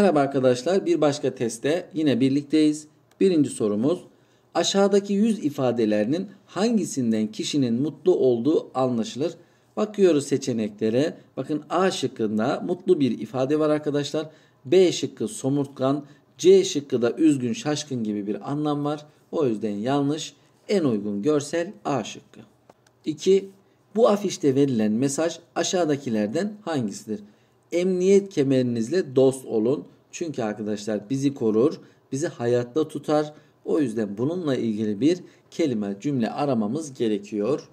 Merhaba arkadaşlar bir başka teste yine birlikteyiz. Birinci sorumuz aşağıdaki yüz ifadelerinin hangisinden kişinin mutlu olduğu anlaşılır? Bakıyoruz seçeneklere. Bakın A şıkkında mutlu bir ifade var arkadaşlar. B şıkkı somurtkan. C şıkkı da üzgün şaşkın gibi bir anlam var. O yüzden yanlış. En uygun görsel A şıkkı. 2. Bu afişte verilen mesaj aşağıdakilerden hangisidir? Emniyet kemerinizle dost olun. Çünkü arkadaşlar bizi korur, bizi hayatta tutar. O yüzden bununla ilgili bir kelime, cümle aramamız gerekiyor.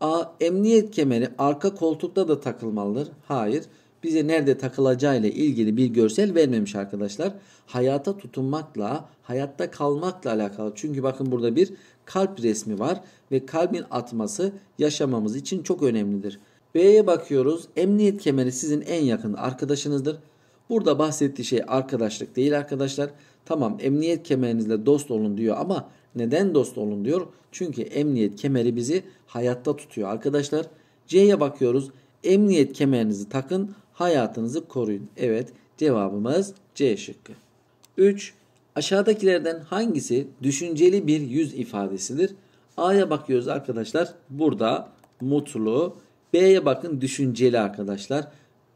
A. Emniyet kemeri arka koltukta da takılmalıdır. Hayır. Bize nerede takılacağı ile ilgili bir görsel vermemiş arkadaşlar. Hayata tutunmakla, hayatta kalmakla alakalı. Çünkü bakın burada bir kalp resmi var ve kalbin atması yaşamamız için çok önemlidir. B'ye bakıyoruz. Emniyet kemeri sizin en yakın arkadaşınızdır. Burada bahsettiği şey arkadaşlık değil arkadaşlar. Tamam emniyet kemerinizle dost olun diyor ama neden dost olun diyor? Çünkü emniyet kemeri bizi hayatta tutuyor arkadaşlar. C'ye bakıyoruz. Emniyet kemerinizi takın, hayatınızı koruyun. Evet, cevabımız C şıkkı. 3. Aşağıdakilerden hangisi düşünceli bir yüz ifadesidir? A'ya bakıyoruz arkadaşlar. Burada mutlu, B'ye bakın düşünceli arkadaşlar.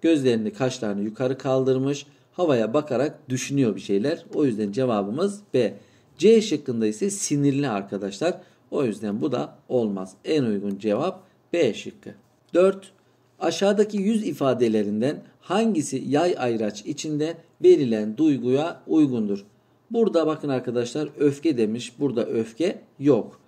Gözlerini kaşlarını yukarı kaldırmış. Havaya bakarak düşünüyor bir şeyler. O yüzden cevabımız B. C şıkkında ise sinirli arkadaşlar. O yüzden bu da olmaz. En uygun cevap B şıkkı. 4. Aşağıdaki yüz ifadelerinden hangisi yay ayraç içinde verilen duyguya uygundur? Burada bakın arkadaşlar öfke demiş. Burada öfke yok.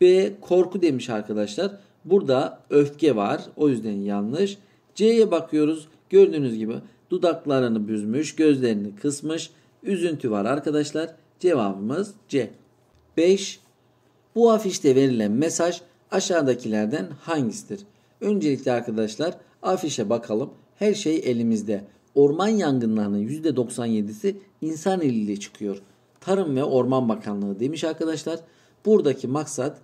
B korku demiş arkadaşlar. Burada öfke var. O yüzden yanlış. C'ye bakıyoruz. Gördüğünüz gibi dudaklarını büzmüş, gözlerini kısmış. Üzüntü var arkadaşlar. Cevabımız C. 5. Bu afişte verilen mesaj aşağıdakilerden hangisidir? Öncelikle arkadaşlar afişe bakalım. Her şey elimizde. Orman yangınlarının %97'si insan eliyle çıkıyor. Tarım ve Orman Bakanlığı demiş arkadaşlar. Buradaki maksat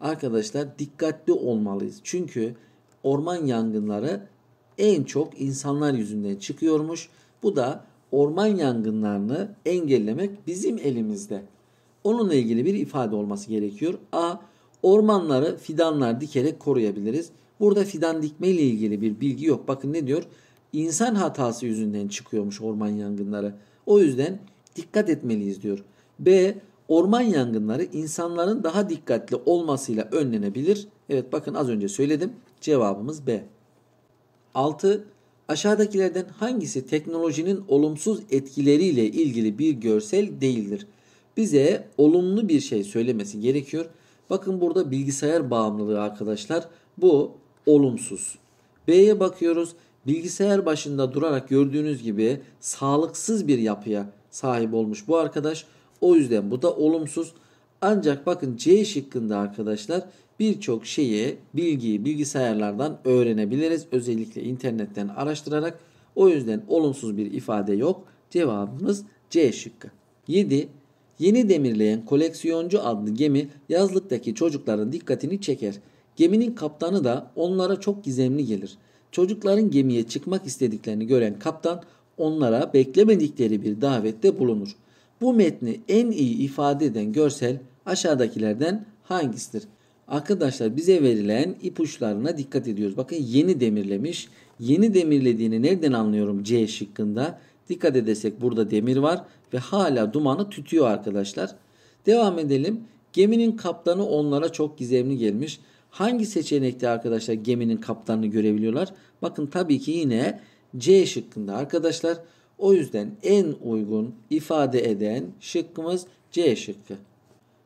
arkadaşlar dikkatli olmalıyız. Çünkü orman yangınları en çok insanlar yüzünden çıkıyormuş. Bu da orman yangınlarını engellemek bizim elimizde. Onunla ilgili bir ifade olması gerekiyor. A. Ormanları fidanlar dikerek koruyabiliriz. Burada fidan dikme ile ilgili bir bilgi yok. Bakın ne diyor? İnsan hatası yüzünden çıkıyormuş orman yangınları. O yüzden dikkat etmeliyiz diyor. B orman yangınları insanların daha dikkatli olmasıyla önlenebilir. Evet bakın az önce söyledim. Cevabımız B. 6. Aşağıdakilerden hangisi teknolojinin olumsuz etkileriyle ilgili bir görsel değildir? Bize olumlu bir şey söylemesi gerekiyor. Bakın burada bilgisayar bağımlılığı arkadaşlar. Bu olumsuz. B'ye bakıyoruz. Bilgisayar başında durarak gördüğünüz gibi sağlıksız bir yapıya sahip olmuş bu arkadaş. O yüzden bu da olumsuz. Ancak bakın C şıkkında arkadaşlar birçok şeyi, bilgiyi bilgisayarlardan öğrenebiliriz. Özellikle internetten araştırarak. O yüzden olumsuz bir ifade yok. Cevabımız C şıkkı. 7. Yeni demirleyen koleksiyoncu adlı gemi yazlıktaki çocukların dikkatini çeker. Geminin kaptanı da onlara çok gizemli gelir. Çocukların gemiye çıkmak istediklerini gören kaptan onlara beklemedikleri bir davette bulunur. Bu metni en iyi ifade eden görsel aşağıdakilerden hangisidir? Arkadaşlar bize verilen ipuçlarına dikkat ediyoruz. Bakın yeni demirlemiş. Yeni demirlediğini nereden anlıyorum C şıkkında? Dikkat edesek burada demir var ve hala dumanı tütüyor arkadaşlar. Devam edelim. Geminin kaptanı onlara çok gizemli gelmiş. Hangi seçenekte arkadaşlar geminin kaptanını görebiliyorlar? Bakın tabii ki yine C şıkkında arkadaşlar. Arkadaşlar o yüzden en uygun ifade eden şıkkımız C şıkkı.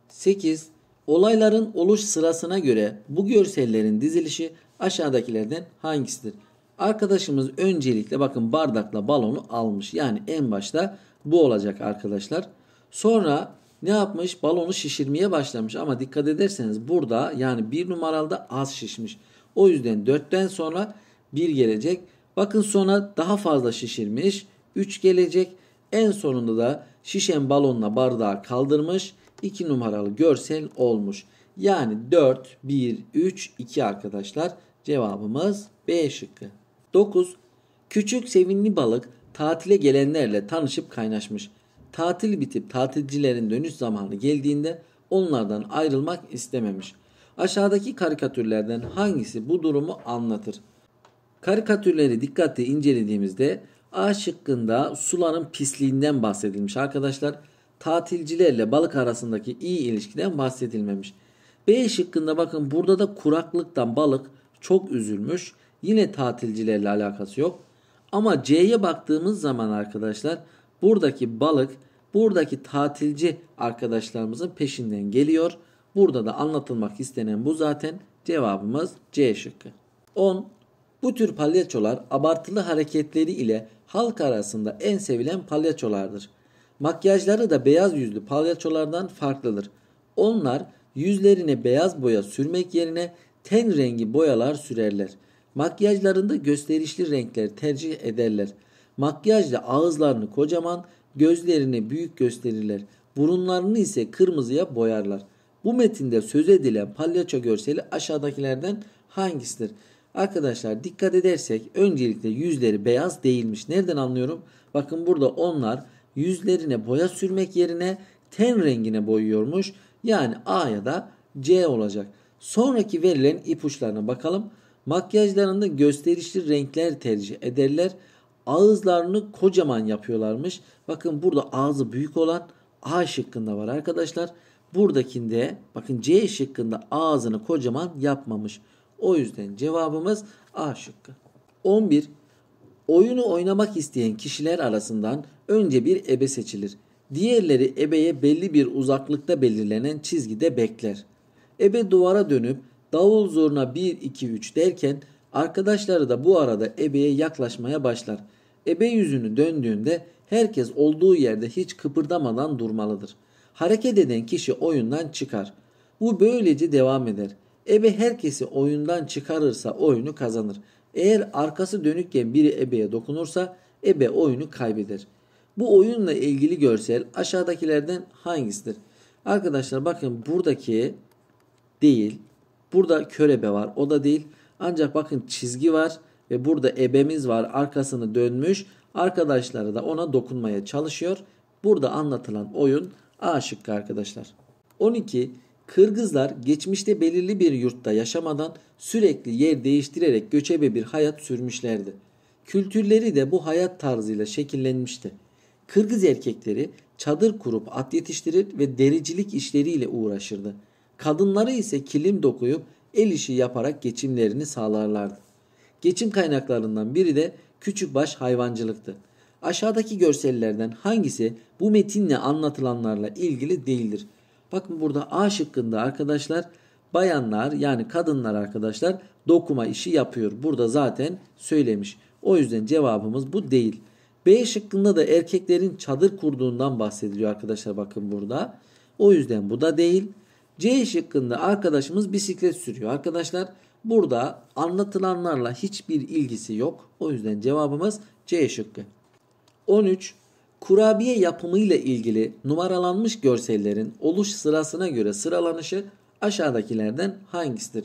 8. Olayların oluş sırasına göre bu görsellerin dizilişi aşağıdakilerden hangisidir? Arkadaşımız öncelikle bakın bardakla balonu almış. Yani en başta bu olacak arkadaşlar. Sonra ne yapmış? Balonu şişirmeye başlamış ama dikkat ederseniz burada yani bir numaralda az şişmiş. O yüzden dörtten sonra bir gelecek. Bakın sonra daha fazla şişirmiş. 3 gelecek. En sonunda da şişen balonla bardağı kaldırmış 2 numaralı görsel olmuş. Yani 4, 1, 3, 2 arkadaşlar cevabımız B şıkkı. 9. Küçük sevinli balık tatile gelenlerle tanışıp kaynaşmış. Tatil bitip tatilcilerin dönüş zamanı geldiğinde onlardan ayrılmak istememiş. Aşağıdaki karikatürlerden hangisi bu durumu anlatır? Karikatürleri dikkatle incelediğimizde A şıkkında suların pisliğinden bahsedilmiş arkadaşlar. Tatilcilerle balık arasındaki iyi ilişkiden bahsedilmemiş. B şıkkında bakın burada da kuraklıktan balık çok üzülmüş. Yine tatilcilerle alakası yok. Ama C'ye baktığımız zaman arkadaşlar buradaki balık buradaki tatilci arkadaşlarımızın peşinden geliyor. Burada da anlatılmak istenen bu zaten cevabımız C şıkkı. 10 bu tür palyaçolar abartılı hareketleri ile halk arasında en sevilen palyaçolardır. Makyajları da beyaz yüzlü palyaçolardan farklıdır. Onlar yüzlerine beyaz boya sürmek yerine ten rengi boyalar sürerler. Makyajlarında gösterişli renkleri tercih ederler. Makyajla ağızlarını kocaman, gözlerini büyük gösterirler. Burunlarını ise kırmızıya boyarlar. Bu metinde söz edilen palyaço görseli aşağıdakilerden hangisidir? Arkadaşlar dikkat edersek öncelikle yüzleri beyaz değilmiş. Nereden anlıyorum? Bakın burada onlar yüzlerine boya sürmek yerine ten rengine boyuyormuş. Yani A ya da C olacak. Sonraki verilen ipuçlarına bakalım. Makyajlarında gösterişli renkler tercih ederler. Ağızlarını kocaman yapıyorlarmış. Bakın burada ağzı büyük olan A şıkkında var arkadaşlar. Buradakinde bakın C şıkkında ağzını kocaman yapmamış. O yüzden cevabımız A şıkkı. 11. Oyunu oynamak isteyen kişiler arasından önce bir ebe seçilir. Diğerleri ebeye belli bir uzaklıkta belirlenen çizgide bekler. Ebe duvara dönüp davul zoruna 1 2 3 derken arkadaşları da bu arada ebeye yaklaşmaya başlar. Ebe yüzünü döndüğünde herkes olduğu yerde hiç kıpırdamadan durmalıdır. Hareket eden kişi oyundan çıkar. Bu böylece devam eder. Ebe herkesi oyundan çıkarırsa oyunu kazanır. Eğer arkası dönükken biri ebeye dokunursa ebe oyunu kaybeder. Bu oyunla ilgili görsel aşağıdakilerden hangisidir? Arkadaşlar bakın buradaki değil. Burada körebe var o da değil. Ancak bakın çizgi var ve burada ebemiz var arkasını dönmüş. Arkadaşları da ona dokunmaya çalışıyor. Burada anlatılan oyun A şıkkı arkadaşlar. 12. Kırgızlar geçmişte belirli bir yurtta yaşamadan sürekli yer değiştirerek göçebe bir hayat sürmüşlerdi. Kültürleri de bu hayat tarzıyla şekillenmişti. Kırgız erkekleri çadır kurup at yetiştirir ve dericilik işleriyle uğraşırdı. Kadınları ise kilim dokuyup el işi yaparak geçimlerini sağlarlardı. Geçim kaynaklarından biri de küçükbaş hayvancılıktı. Aşağıdaki görsellerden hangisi bu metinle anlatılanlarla ilgili değildir? Bakın burada A şıkkında arkadaşlar bayanlar yani kadınlar arkadaşlar dokuma işi yapıyor. Burada zaten söylemiş. O yüzden cevabımız bu değil. B şıkkında da erkeklerin çadır kurduğundan bahsediliyor arkadaşlar bakın burada. O yüzden bu da değil. C şıkkında arkadaşımız bisiklet sürüyor arkadaşlar. Burada anlatılanlarla hiçbir ilgisi yok. O yüzden cevabımız C şıkkı. 13 kurabiye yapımıyla ilgili numaralanmış görsellerin oluş sırasına göre sıralanışı aşağıdakilerden hangisidir?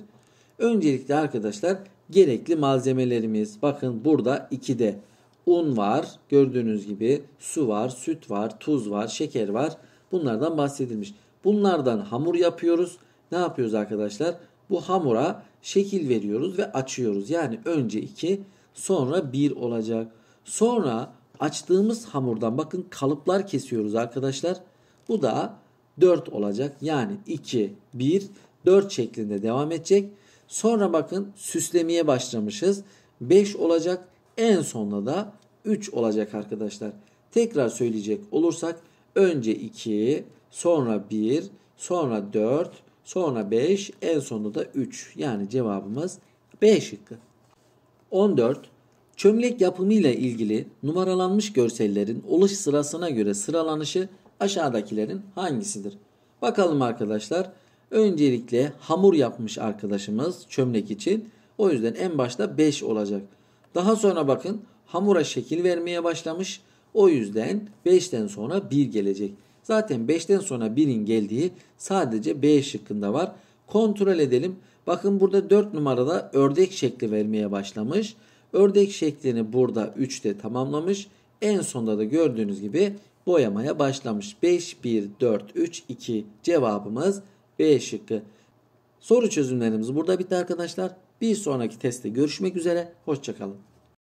Öncelikle arkadaşlar gerekli malzemelerimiz. Bakın burada 2'de un var gördüğünüz gibi su var, süt var, tuz var, şeker var. Bunlardan bahsedilmiş. Bunlardan hamur yapıyoruz. Ne yapıyoruz arkadaşlar? Bu hamura şekil veriyoruz ve açıyoruz. Yani önce 2 sonra 1 olacak. Sonra açtığımız hamurdan bakın kalıplar kesiyoruz arkadaşlar. Bu da 4 olacak. Yani 2, 1, 4 şeklinde devam edecek. Sonra bakın süslemeye başlamışız. 5 olacak. En sonunda da 3 olacak arkadaşlar. Tekrar söyleyecek olursak önce 2, sonra 1, sonra 4, sonra 5, en sonunda da 3. Yani cevabımız B şıkkı. 14 Çömlek yapımıyla ilgili numaralanmış görsellerin oluş sırasına göre sıralanışı aşağıdakilerin hangisidir? Bakalım arkadaşlar. Öncelikle hamur yapmış arkadaşımız çömlek için. O yüzden en başta 5 olacak. Daha sonra bakın hamura şekil vermeye başlamış. O yüzden 5'ten sonra 1 gelecek. Zaten 5'ten sonra 1'in geldiği sadece B şıkkında var. Kontrol edelim. Bakın burada 4 numarada ördek şekli vermeye başlamış. Ördek şeklini burada 3'te tamamlamış. En sonda da gördüğünüz gibi boyamaya başlamış. 5, 1, 4, 3, 2 cevabımız B şıkkı. Soru çözümlerimiz burada bitti arkadaşlar. Bir sonraki testte görüşmek üzere. Hoşçakalın.